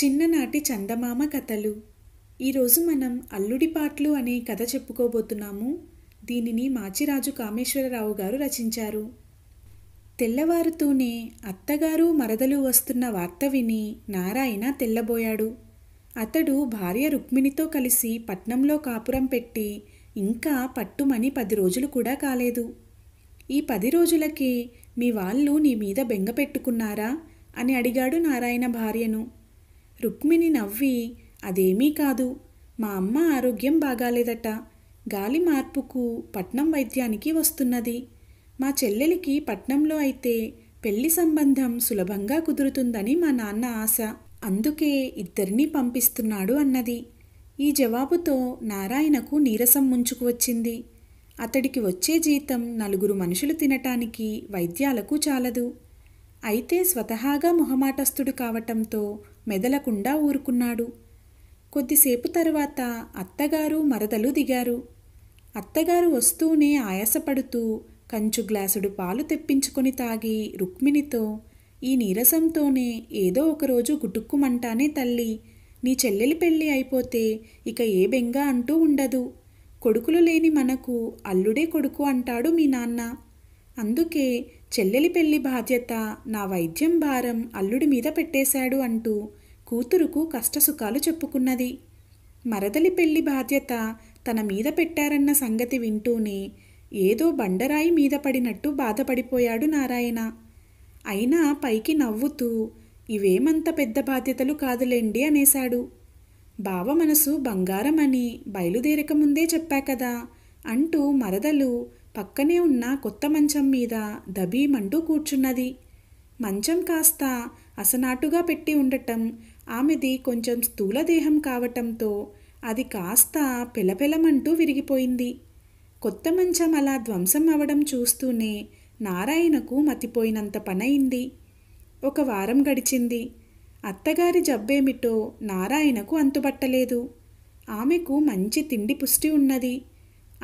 చిన్ననాటి చందమామ కథలు ఈరోజు మనం అల్లుడి పాట్లు అనే కథ చెప్పుకోబోతున్నాము దీనిని మాచిరాజు కామేశ్వరరావు గారు రచించారు తెల్లవారుతూనే అత్తగారు మరదలు వస్తున్న వార్త విని నారాయణ తెల్లబోయాడు అతడు భార్య రుక్మిణితో కలిసి పట్నంలో కాపురం పెట్టి ఇంకా పట్టుమని పది రోజులు కూడా కాలేదు ఈ పది రోజులకి మీ వాళ్ళు నీ మీద బెంగ పెట్టుకున్నారా అని అడిగాడు నారాయణ భార్యను రుక్మిణి నవ్వి అదేమీ కాదు మా అమ్మ ఆరోగ్యం బాగాలేదట గాలి మార్పుకు పట్నం వైద్యానికి వస్తున్నది మా చెల్లెలికి పట్నంలో అయితే పెళ్లి సంబంధం సులభంగా కుదురుతుందని మా నాన్న ఆశ అందుకే ఇద్దరినీ పంపిస్తున్నాడు అన్నది ఈ జవాబుతో నారాయణకు నీరసం ముంచుకు వచ్చింది అతడికి వచ్చే జీతం నలుగురు మనుషులు తినటానికి వైద్యాలకు చాలదు అయితే స్వతహాగా మొహమాటస్థుడు కావటంతో మెదలకుండా ఊరుకున్నాడు కొద్దిసేపు తరువాత అత్తగారు మరదలు దిగారు అత్తగారు వస్తూనే ఆయాసపడుతూ కంచు గ్లాసుడు పాలు తెప్పించుకొని తాగి రుక్మిణితో ఈ నీరసంతోనే ఏదో ఒకరోజు గుటుక్కుమంటానే తల్లి నీ చెల్లెలి పెళ్ళి అయిపోతే ఇక ఏ బెంగా అంటూ ఉండదు కొడుకులు లేని మనకు అల్లుడే కొడుకు అంటాడు మీ నాన్న అందుకే చెల్లెలి పెళ్లి బాధ్యత నా వైద్యం భారం అల్లుడి మీద పెట్టేశాడు అంటూ కూతురుకు కష్టసుఖాలు చెప్పుకున్నది మరదలి పెళ్లి బాధ్యత తన మీద పెట్టారన్న సంగతి వింటూనే ఏదో బండరాయి మీద పడినట్టు బాధపడిపోయాడు నారాయణ అయినా పైకి నవ్వుతూ ఇవేమంత పెద్ద బాధ్యతలు కాదులేండి అనేశాడు బావ మనసు బంగారమని బయలుదేరకముందే ముందే చెప్పాకదా అంటూ మరదలు పక్కనే ఉన్న కొత్త మంచం మీద దబీమంటూ కూర్చున్నది మంచం కాస్త అసనాటుగా పెట్టి ఉండటం ఆమెది కొంచెం స్థూలదేహం కావటంతో అది కాస్త పెలపెలమంటూ విరిగిపోయింది కొత్త మంచం అలా ధ్వంసం అవడం చూస్తూనే నారాయణకు మతిపోయినంత పనయింది ఒక వారం గడిచింది అత్తగారి జబ్బేమిటో నారాయణకు అంతుబట్టలేదు ఆమెకు మంచి తిండి పుష్టి ఉన్నది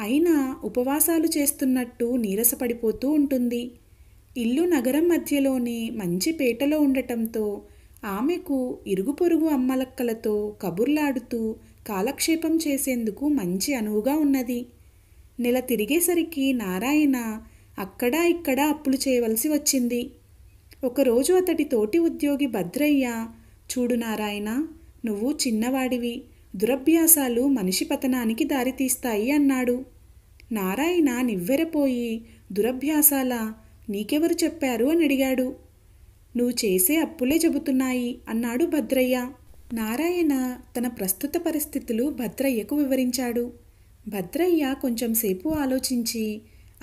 అయినా ఉపవాసాలు చేస్తున్నట్టు నీరసపడిపోతూ ఉంటుంది ఇల్లు నగరం మధ్యలోని మంచి పేటలో ఉండటంతో ఆమెకు ఇరుగు పొరుగు అమ్మలక్కలతో కబుర్లాడుతూ కాలక్షేపం చేసేందుకు మంచి అనువుగా ఉన్నది నెల తిరిగేసరికి నారాయణ అక్కడా ఇక్కడా అప్పులు చేయవలసి వచ్చింది ఒకరోజు అతడి తోటి ఉద్యోగి భద్రయ్య చూడు నారాయణ నువ్వు చిన్నవాడివి దురభ్యాసాలు మనిషి పతనానికి దారితీస్తాయి అన్నాడు నారాయణ నివ్వెరపోయి దురభ్యాసాల నీకెవరు చెప్పారు అని అడిగాడు నువ్వు చేసే అప్పులే చెబుతున్నాయి అన్నాడు భద్రయ్య నారాయణ తన ప్రస్తుత పరిస్థితులు భద్రయ్యకు వివరించాడు భద్రయ్య కొంచెంసేపు ఆలోచించి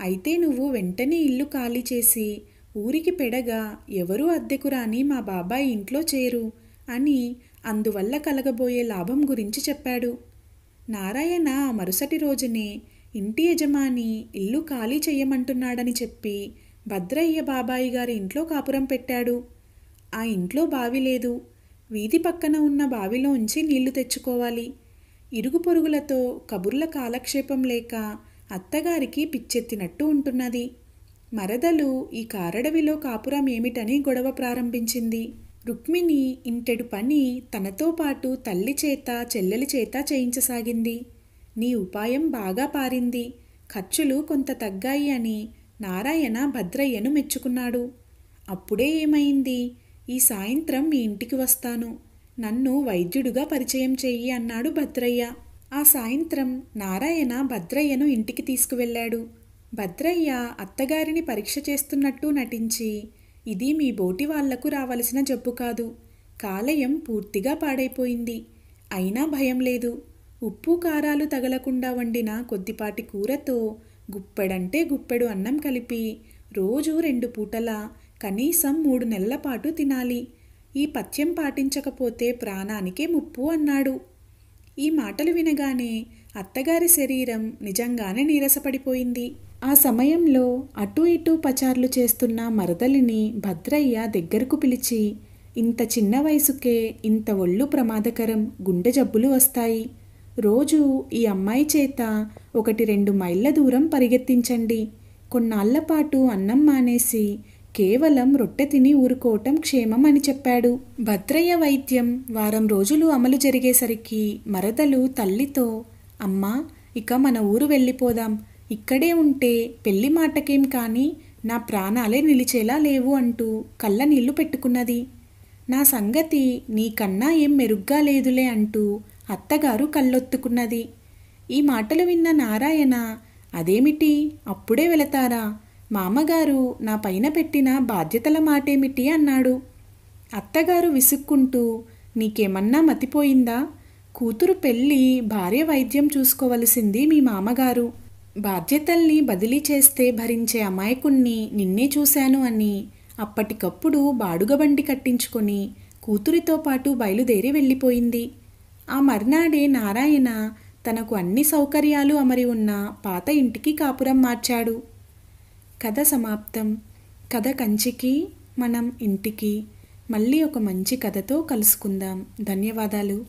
అయితే నువ్వు వెంటనే ఇల్లు ఖాళీ చేసి ఊరికి పెడగా ఎవరూ అద్దెకు రాని మా బాబాయ్ ఇంట్లో చేరు అని అందువల్ల కలగబోయే లాభం గురించి చెప్పాడు నారాయణ మరుసటి రోజునే ఇంటి యజమాని ఇల్లు ఖాళీ చేయమంటున్నాడని చెప్పి భద్రయ్య బాబాయి గారి ఇంట్లో కాపురం పెట్టాడు ఆ ఇంట్లో బావి లేదు వీధి పక్కన ఉన్న బావిలోంచి నీళ్లు తెచ్చుకోవాలి ఇరుగు పొరుగులతో కబుర్ల కాలక్షేపం లేక అత్తగారికి పిచ్చెత్తినట్టు ఉంటున్నది మరదలు ఈ కారడవిలో కాపురం ఏమిటని గొడవ ప్రారంభించింది రుక్మిణి ఇంటెడు పని తనతో పాటు తల్లి చేత చెల్లెలి చేత చేయించసాగింది నీ ఉపాయం బాగా పారింది ఖర్చులు కొంత తగ్గాయి అని నారాయణ భద్రయ్యను మెచ్చుకున్నాడు అప్పుడే ఏమైంది ఈ సాయంత్రం మీ ఇంటికి వస్తాను నన్ను వైద్యుడుగా పరిచయం చెయ్యి అన్నాడు భద్రయ్య ఆ సాయంత్రం నారాయణ భద్రయ్యను ఇంటికి తీసుకువెళ్ళాడు భద్రయ్య అత్తగారిని పరీక్ష చేస్తున్నట్టు నటించి ఇది మీ బోటి వాళ్లకు రావలసిన జబ్బు కాదు కాలయం పూర్తిగా పాడైపోయింది అయినా భయం లేదు ఉప్పు కారాలు తగలకుండా వండిన కొద్దిపాటి కూరతో గుప్పెడంటే గుప్పెడు అన్నం కలిపి రోజు రెండు పూటలా కనీసం మూడు నెలల పాటు తినాలి ఈ పథ్యం పాటించకపోతే ప్రాణానికే ముప్పు అన్నాడు ఈ మాటలు వినగానే అత్తగారి శరీరం నిజంగానే నీరసపడిపోయింది ఆ సమయంలో అటు ఇటు పచార్లు చేస్తున్న మరదలిని భద్రయ్య దగ్గరకు పిలిచి ఇంత చిన్న వయసుకే ఇంత ఒళ్ళు ప్రమాదకరం గుండె జబ్బులు వస్తాయి రోజు ఈ అమ్మాయి చేత ఒకటి రెండు మైళ్ళ దూరం పరిగెత్తించండి కొన్నాళ్లపాటు అన్నం మానేసి కేవలం రొట్టె తిని ఊరుకోవటం క్షేమం అని చెప్పాడు భద్రయ్య వైద్యం వారం రోజులు అమలు జరిగేసరికి మరదలు తల్లితో అమ్మా ఇక మన ఊరు వెళ్ళిపోదాం ఇక్కడే ఉంటే పెళ్లి మాటకేం కానీ నా ప్రాణాలే నిలిచేలా లేవు అంటూ కళ్ళ నీళ్లు పెట్టుకున్నది నా సంగతి నీకన్నా ఏం మెరుగ్గా లేదులే అంటూ అత్తగారు కళ్ళొత్తుకున్నది ఈ మాటలు విన్న నారాయణ అదేమిటి అప్పుడే వెళతారా మామగారు నా పైన పెట్టిన బాధ్యతల మాటేమిటి అన్నాడు అత్తగారు విసుక్కుంటూ నీకేమన్నా మతిపోయిందా కూతురు పెళ్ళి భార్య వైద్యం చూసుకోవలసింది మీ మామగారు బాధ్యతల్ని బదిలీ చేస్తే భరించే అమాయకుణ్ణి నిన్నే చూశాను అని అప్పటికప్పుడు బాడుగబండి కట్టించుకొని కూతురితో పాటు బయలుదేరి వెళ్ళిపోయింది ఆ మర్నాడే నారాయణ తనకు అన్ని సౌకర్యాలు అమరి ఉన్న పాత ఇంటికి కాపురం మార్చాడు కథ సమాప్తం కథ కంచికి మనం ఇంటికి మళ్ళీ ఒక మంచి కథతో కలుసుకుందాం ధన్యవాదాలు